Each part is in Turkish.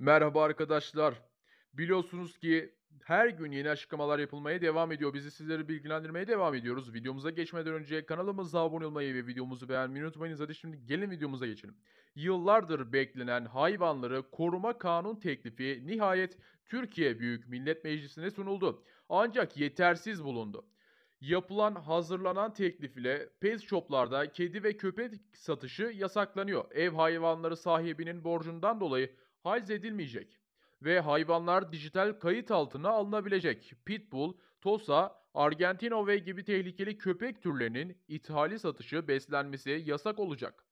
Merhaba arkadaşlar. Biliyorsunuz ki her gün yeni açıklamalar yapılmaya devam ediyor. Bizi sizleri bilgilendirmeye devam ediyoruz. Videomuza geçmeden önce kanalımıza abone olmayı ve videomuzu beğenmeyi unutmayınız. Hadi şimdi gelin videomuza geçelim. Yıllardır beklenen hayvanları koruma kanun teklifi nihayet Türkiye Büyük Millet Meclisi'ne sunuldu. Ancak yetersiz bulundu. Yapılan hazırlanan teklif ile pet shoplarda kedi ve köpek satışı yasaklanıyor. Ev hayvanları sahibinin borcundan dolayı halz edilmeyecek ve hayvanlar dijital kayıt altına alınabilecek. Pitbull, Tosa, Argentino ve gibi tehlikeli köpek türlerinin ithali satışı beslenmesi yasak olacak.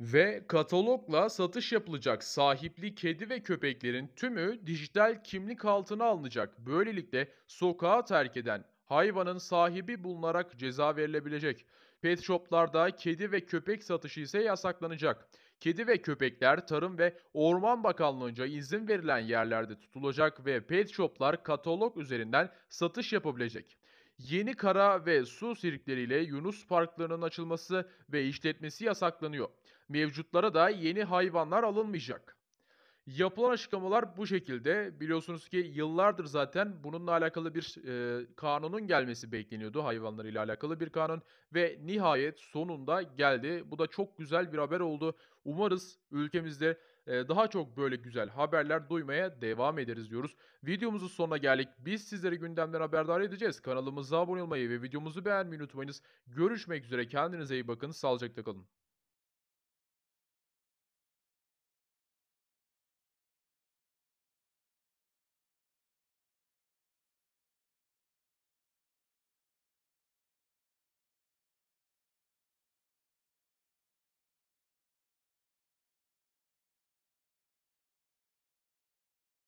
Ve katalogla satış yapılacak sahipli kedi ve köpeklerin tümü dijital kimlik altına alınacak. Böylelikle sokağa terk eden hayvanın sahibi bulunarak ceza verilebilecek. Pet shoplarda kedi ve köpek satışı ise yasaklanacak. Kedi ve köpekler Tarım ve Orman Bakanlığı'nca izin verilen yerlerde tutulacak ve pet shoplar katalog üzerinden satış yapabilecek. Yeni kara ve su sirkleriyle Yunus parklarının açılması ve işletmesi yasaklanıyor. Mevcutlara da yeni hayvanlar alınmayacak. Yapılan açıklamalar bu şekilde. Biliyorsunuz ki yıllardır zaten bununla alakalı bir e, kanunun gelmesi bekleniyordu. Hayvanlar ile alakalı bir kanun ve nihayet sonunda geldi. Bu da çok güzel bir haber oldu. Umarız ülkemizde e, daha çok böyle güzel haberler duymaya devam ederiz diyoruz. Videomuzun sonuna geldik. Biz sizleri gündemden haberdar edeceğiz. Kanalımıza abone olmayı ve videomuzu beğenmeyi unutmayınız. Görüşmek üzere. Kendinize iyi bakın. Sağlıcakla kalın.